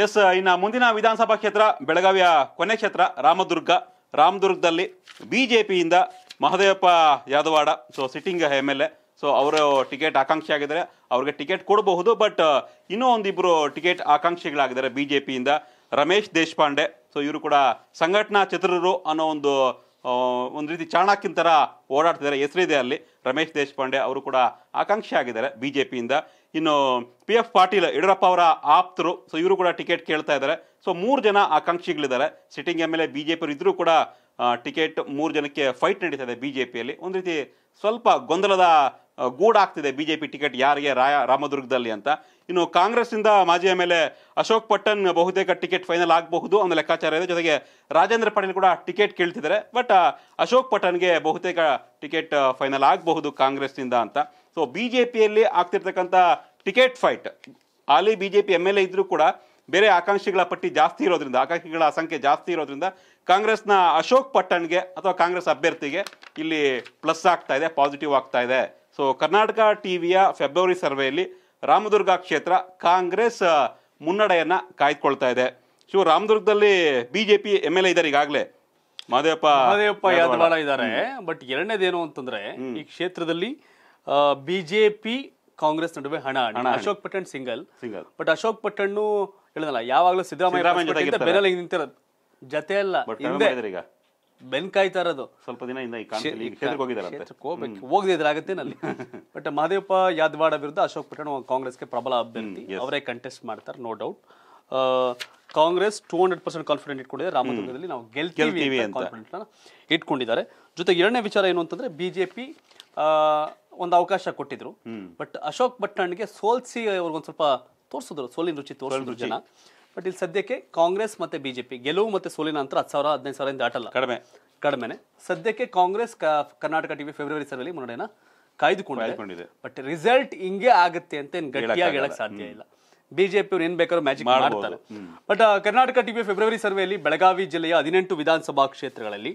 S ಇನ್ನು ಮುಂದಿನ ವಿಧಾನಸಭಾ ಕ್ಷೇತ್ರ ಬೆಳಗಾವಿಯ ಕೊನೆ ಕ್ಷೇತ್ರ ರಾಮದುರ್ಗ ರಾಮದುರ್ಗದಲ್ಲಿ ಬಿ ಜೆ ಪಿಯಿಂದ Mahadevappa Yadawad so sitting M L A so ಅವರು ಟಿಕೆಟ್ ಆಕಾಂಕ್ಷಿ ಆಗಿದ್ದಾರೆ ಅವ್ರಿಗೆ ಟಿಕೆಟ್ ಕೊಡಬಹುದು ಬಟ್ ಇನ್ನೂ ಒಂದಿಬ್ಬರು ಟಿಕೆಟ್ ಆಕಾಂಕ್ಷಿಗಳಾಗಿದ್ದಾರೆ ಬಿ ಜೆ ಪಿಯಿಂದ ರಮೇಶ್ ದೇಶಪಾಂಡೆ ಸೊ ಇವರು ಕೂಡ ಸಂಘಟನಾ ಚತುರರು ಅನ್ನೋ ಒಂದು ಒಂದು ರೀತಿ ಥರ ಓಡಾಡ್ತಿದ್ದಾರೆ ಹೆಸರಿದೆ ಅಲ್ಲಿ ರಮೇಶ್ ದೇಶಪಾಂಡೆ ಅವರು ಕೂಡ ಆಕಾಂಕ್ಷಿ ಆಗಿದ್ದಾರೆ ಬಿ ಜೆ ಪಿಯಿಂದ ಇನ್ನು ಪಿ ಎಫ್ ಪಾಟೀಲ್ ಯಡಿಯೂರಪ್ಪ ಅವರ ಆಪ್ತರು ಸೊ ಇವರು ಕೂಡ ಟಿಕೆಟ್ ಕೇಳ್ತಾ ಇದ್ದಾರೆ ಸೊ ಮೂರು ಜನ ಆಕಾಂಕ್ಷಿಗಳಿದ್ದಾರೆ sitting M L A B J ಪಿಯವರು ಇದ್ದರೂ ಕೂಡ ಟಿಕೆಟ್ ಮೂರು ಜನಕ್ಕೆ ಫೈಟ್ ನಡೀತಾ ಇದೆ ಬಿ ಜೆ ಪಿಯಲ್ಲಿ ಒಂದು ರೀತಿ ಸ್ವಲ್ಪ ಗೊಂದಲದ ಗೂಡಾಗ್ತಿದೆ ಪಿ ಟಿಕೆಟ್ ಯಾರಿಗೆ ರಾಯ ರಾಮದುರ್ಗದಲ್ಲಿ ಅಂತ ಇನ್ನು ಕಾಂಗ್ರೆಸ್ನಿಂದ ಮಾಜಿ ಎಮ್ ಅಶೋಕ್ ಪಟ್ಟನ್ ಬಹುತೇಕ ಟಿಕೆಟ್ ಫೈನಲ್ ಆಗಬಹುದು ಅನ್ನೋ ಲೆಕ್ಕಾಚಾರ ಇದೆ ಜೊತೆಗೆ ರಾಜೇಂದ್ರ ಪಾಟೀಲ್ ಕೂಡ ಟಿಕೆಟ್ ಕೇಳ್ತಿದ್ದಾರೆ ಬಟ್ ಅಶೋಕ್ ಪಟನ್ಗೆ ಬಹುತೇಕ ಟಿಕೆಟ್ ಫೈನಲ್ ಆಗಬಹುದು ಕಾಂಗ್ರೆಸ್ನಿಂದ ಅಂತ ಸೊ ಬಿ ಜೆ ಪಿಯಲ್ಲಿ ಆಗ್ತಿರ್ತಕ್ಕಂಥ ಟಿಕೆಟ್ ಫೈಟ್ ಅಲ್ಲಿ B J P M L A ಇದ್ರೂ ಕೂಡ ಬೇರೆ ಆಕಾಂಕ್ಷಿಗಳ ಪಟ್ಟಿ ಜಾಸ್ತಿ ಇರೋದ್ರಿಂದ ಆಕಾಂಕ್ಷಿಗಳ ಸಂಖ್ಯೆ ಜಾಸ್ತಿ ಇರೋದ್ರಿಂದ ಕಾಂಗ್ರೆಸ್ನ ಅಶೋಕ್ ಪಟ್ಟಣ್ಗೆ ಅಥವಾ ಕಾಂಗ್ರೆಸ್ ಅಭ್ಯರ್ಥಿಗೆ ಇಲ್ಲಿ ಪ್ಲಸ್ ಆಗ್ತಾ ಇದೆ ಪಾಸಿಟಿವ್ ಆಗ್ತಾ ಇದೆ ಸೊ ಕರ್ನಾಟಕ ಟಿ ವಿಯ ಫೆಬ್ರವರಿ ಸರ್ವೆಯಲ್ಲಿ ರಾಮದುರ್ಗ ಕ್ಷೇತ್ರ ಕಾಂಗ್ರೆಸ್ ಮುನ್ನಡೆಯನ್ನ ಕಾಯ್ದುಕೊಳ್ತಾ ಇದೆ ಸೊ ರಾಮದುರ್ಗದಲ್ಲಿ ಬಿಜೆಪಿ ಎಮ್ ಎಲ್ ಎ ಇದ್ದಾರೆ ಈಗಾಗಲೇ ಮಾದೇವಪ್ಪ ಮಹದೇವಪ್ಪ ಯಾದವಾಳ ಇದ್ದಾರೆ ಬಟ್ ಎರಡನೇದೇನು ಅಂತಂದ್ರೆ ಈ ಕ್ಷೇತ್ರದಲ್ಲಿ ಬಿಜೆಪಿ ಕಾಂಗ್ರೆಸ್ ನಡುವೆ ಹಣ Ashok Pattan single single but Ashok ಪಟ್ಟಣ್ಣು ಹೇಳಿದಲ್ಲ ಯಾವಾಗಲೂ ಸಿದ್ದರಾಮಯ್ಯ ಬೆನ್ನಲ್ಲಿ ನಿಂತಿರೋದು ಜೊತೆ ಅಲ್ಲ ಹಿಂದೆ ಬೆನ್ಕಾಯ್ತಾರದು ಇರೋದು ಸ್ವಲ್ಪ ದಿನ ಹೋಗಿದ್ರೆ ಈ ನಲ್ಲಿ ಬಟ್ ಮಹದೇವಪ್ಪ ಯಾದವಾಡ ವಿರುದ್ಧ ಅಶೋಕ್ ಪಟೇಲ್ ಕಾಂಗ್ರೆಸ್ಗೆ ಪ್ರಬಲ ಅಭ್ಯರ್ಥಿ ಅವರೇ ಕಂಟೆಸ್ಟ್ ಮಾಡ್ತಾರೆ no doubt Congress two hundred percent confident ಇಟ್ಕೊಂಡಿದ್ದಾರೆ ರಾಮದುರ್ಗದಲ್ಲಿ ನಾವು ಗೆಲ್ತೀವಿ ಇಟ್ಕೊಂಡಿದ್ದಾರೆ ಜೊತೆಗೆ ಎರಡನೇ ವಿಚಾರ ಏನು ಅಂತಂದ್ರೆ ಬಿಜೆಪಿ ಒಂದು ಅವಕಾಶ ಕೊಟ್ಟಿದ್ರು ಬಟ್ ಅಶೋಕ್ ಭಟ್ನಾಣ್ಗೆ ಸೋಲ್ಸಿ ಅವ್ರಿಗೊಂದು ಸ್ವಲ್ಪ ತೋರಿಸಿದ್ರು ಸೋಲಿನ ರುಚಿ ತೋರಿಸಿದ್ರು ಜನ ಬಟ್ ಇಲ್ಲಿ ಸದ್ಯಕ್ಕೆ ಕಾಂಗ್ರೆಸ್ ಮತ್ತೆ ಬಿಜೆಪಿ ಗೆಲುವು ಮತ್ತೆ ಸೋಲಿನ ನಂತರ ಹತ್ತು ಸಾವಿರ ಹದಿನೈದು ಸಾವಿರ ದಾಟಲ್ಲ ಕಡಿಮೆ ಕಡಿಮೆನೆ ಸದ್ಯಕ್ಕೆ ಕಾಂಗ್ರೆಸ್ ಕರ್ನಾಟಕ ಟಿವಿ ಫೆಬ್ರವರಿ ಸರಲ್ಲಿ ಮುನ್ನಡೆನ ಕಾಯ್ದುಕೊಂಡಿದೆ ಬಟ್ ರಿಸಲ್ಟ್ ಹಿಂಗೆ ಆಗುತ್ತೆ ಅಂತ ಏನು ಗಟ್ಟಿಯಾಗಿ ಹೇಳಕ್ ಸಾಧ್ಯ ಇಲ್ಲ ಬಿಜೆಪಿ ಏನ್ ಬೇಕಾದ್ರೂ ಮ್ಯಾಜಿಕ್ ಮಾಡ್ತಾರೆ ಬಟ್ ಕರ್ನಾಟಕ ಟಿವಿ ಫೆಬ್ರವರಿ ಸರ್ವೆಯಲ್ಲಿ ಬೆಳಗಾವಿ ಜಿಲ್ಲೆಯ ಹದಿನೆಂಟು ವಿಧಾನಸಭಾ ಕ್ಷೇತ್ರಗಳಲ್ಲಿ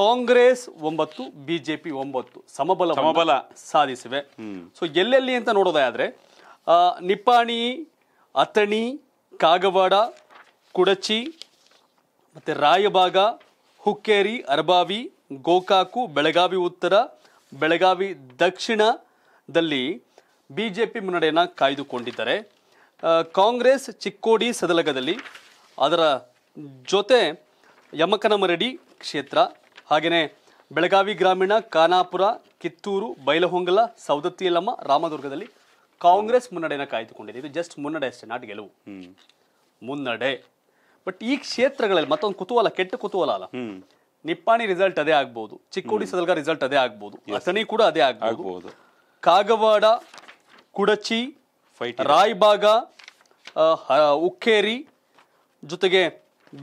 ಕಾಂಗ್ರೆಸ್ ಒಂಬತ್ತು ಬಿಜೆಪಿ ಒಂಬತ್ತು ಸಮಬಲ ಸಮಬಲ ಸಾಧಿಸಿವೆ ಸೊ ಎಲ್ಲೆಲ್ಲಿ ಅಂತ ನೋಡೋದಾದ್ರೆ ನಿಪ್ಪಾಣಿ ಅಥಣಿ ಕಾಗವಾಡ ಕುಡಚಿ ಮತ್ತು ರಾಯಭಾಗ ಹುಕ್ಕೇರಿ ಅರಬಾವಿ ಗೋಕಾಕು ಬೆಳಗಾವಿ ಉತ್ತರ ಬೆಳಗಾವಿ ದಕ್ಷಿಣದಲ್ಲಿ ಬಿ ಜೆ ಪಿ ಮುನ್ನಡೆಯನ್ನು ಕಾಯ್ದುಕೊಂಡಿದ್ದಾರೆ ಕಾಂಗ್ರೆಸ್ ಚಿಕ್ಕೋಡಿ ಸದಲಗದಲ್ಲಿ ಅದರ ಜೊತೆ ಯಮಕನಮರಡಿ ಕ್ಷೇತ್ರ ಹಾಗೆಯೇ ಬೆಳಗಾವಿ ಗ್ರಾಮೀಣ ಖಾನಾಪುರ ಕಿತ್ತೂರು ಬೈಲಹೊಂಗಲ ಸವದತ್ತಿ ರಾಮದುರ್ಗದಲ್ಲಿ ಕಾಂಗ್ರೆಸ್ ಮುನ್ನಡೆನ ಕಾಯ್ದುಕೊಂಡಿದೆ ಇದು ಜಸ್ಟ್ ಮುನ್ನಡೆ ಅಷ್ಟೇ ನಾಟ್ ಗೆಲುವು ಮುನ್ನಡೆ ಬಟ್ ಈ ಕ್ಷೇತ್ರಗಳಲ್ಲಿ ಮತ್ತೊಂದು ಕುತೂಹಲ ಕೆಟ್ಟ ಕುತೂಹಲ ಅಲ್ಲ ನಿಪ್ಪಾಣಿ ರಿಸಲ್ಟ್ ಅದೇ ಆಗ್ಬಹುದು ಚಿಕ್ಕೋಡಿ ಸದಲ್ಗ ರಿಸಲ್ಟ್ ಅದೇ ಆಗ್ಬಹುದು ಅಥಣಿ ಕೂಡ ಅದೇ ಆಗ್ಬಹುದು ಕಾಗವಾಡ ಕುಡಚಿ ರಾಯ್ಬಾಗ ಉಕ್ಕೇರಿ ಜೊತೆಗೆ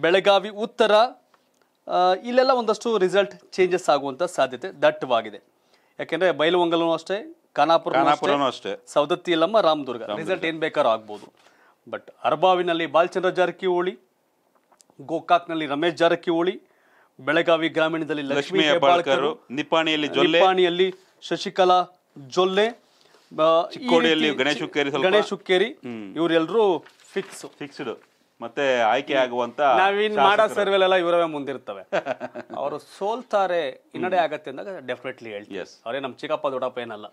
ಬೆಳಗಾವಿ ಉತ್ತರ ಇಲ್ಲೆಲ್ಲ ಒಂದಷ್ಟು ರಿಸಲ್ಟ್ ಚೇಂಜಸ್ ಆಗುವಂತ ಸಾಧ್ಯತೆ ದಟ್ಟವಾಗಿದೆ ಯಾಕೆಂದ್ರೆ ಬೈಲುವಂಗಲೂ ಅಷ್ಟೇ ಖಾನಾಪುರ ಅಷ್ಟೇ ಸವದತ್ತಿ ರಾಮದುರ್ಗ ರಿಸಲ್ಟ್ ಏನ್ ಬೇಕಾದ್ರೂ ಆಗ್ಬೋದು ಬಟ್ ಅರಬಾವಿನಲ್ಲಿ ಬಾಲಚಂದ್ರ ಜಾರಕಿಹೊಳಿ ಗೋಕಾಕ್ನಲ್ಲಿ ರಮೇಶ್ ಜಾರಕಿಹೊಳಿ ಬೆಳಗಾವಿ ಗ್ರಾಮೀಣದಲ್ಲಿ ಲಕ್ಷ್ಮೀ ನಿಪಾಣಿಯಲ್ಲಿ ನಿಪ್ಪಾಣಿಯಲ್ಲಿ ನಿಪ್ಪಾಣಿಯಲ್ಲಿ ಶಶಿಕಲಾ ಜೊಲ್ಲೆ ಗಣೇಶ್ ಹುಕ್ಕೇರಿ ಗಣೇಶ್ ಹುಕ್ಕೇರಿ ಇವರೆಲ್ಲರೂ ಫಿಕ್ಸ್ ಫಿಕ್ಸ್ಡ್ ಮತ್ತೆ ಆಯ್ಕೆ ಆಗುವಂತ ನಾವಿನ್ ಮಾಡೋ ಸರ್ವೆಲೆಲ್ಲ ಇವರವೇ ಮುಂದಿರ್ತವೆ ಅವರು ಸೋಲ್ತಾರೆ ಹಿನ್ನಡೆ ಆಗತ್ತೆ ಅಂದಾಗ ಡೆಫಿನೆಟ್ಲಿ ಹೇಳ್ತೀವಿ ಅವರೇ ನಮ್ಮ ಚಿಕ್ಕಪ್ಪ ದೊಡ್ಡಪ್ಪ ಏನಲ್ಲ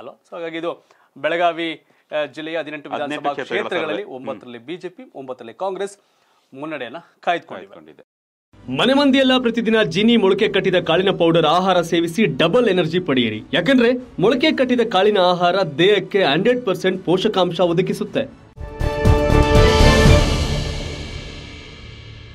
ಅಲ್ವಾ ಸೊ ಹಾಗಾಗಿ ಇದು ಬೆಳಗಾವಿ ಜಿಲ್ಲೆಯ ಹದಿನೆಂಟು ವಿಧಾನಸಭಾ ಕ್ಷೇತ್ರಗಳಲ್ಲಿ ಒಂಬತ್ತರಲ್ಲಿ ಬಿಜೆಪಿ ಒಂಬತ್ತರಲ್ಲಿ ಕಾಂಗ್ರೆಸ್ ಮುನ್ನಡೆಯನ್ನ ಕಾಯ್ದುಕೊಂಡಿದೆ ಮನೆ ಮಂದಿಯೆಲ್ಲ ಪ್ರತಿದಿನ ಜಿನಿ ಮೊಳಕೆ ಕಟ್ಟಿದ ಕಾಳಿನ ಪೌಡರ್ ಆಹಾರ ಸೇವಿಸಿ ಡಬಲ್ ಎನರ್ಜಿ ಪಡೆಯಿರಿ ಯಾಕಂದ್ರೆ ಮೊಳಕೆ ಕಟ್ಟಿದ ಕಾಳಿನ ಆಹಾರ ದೇಹಕ್ಕೆ ಹಂಡ್ರೆಡ್ ಪರ್ಸೆಂಟ್ ಪೋಷಕಾಂಶ ಒದಗಿಸುತ್ತೆ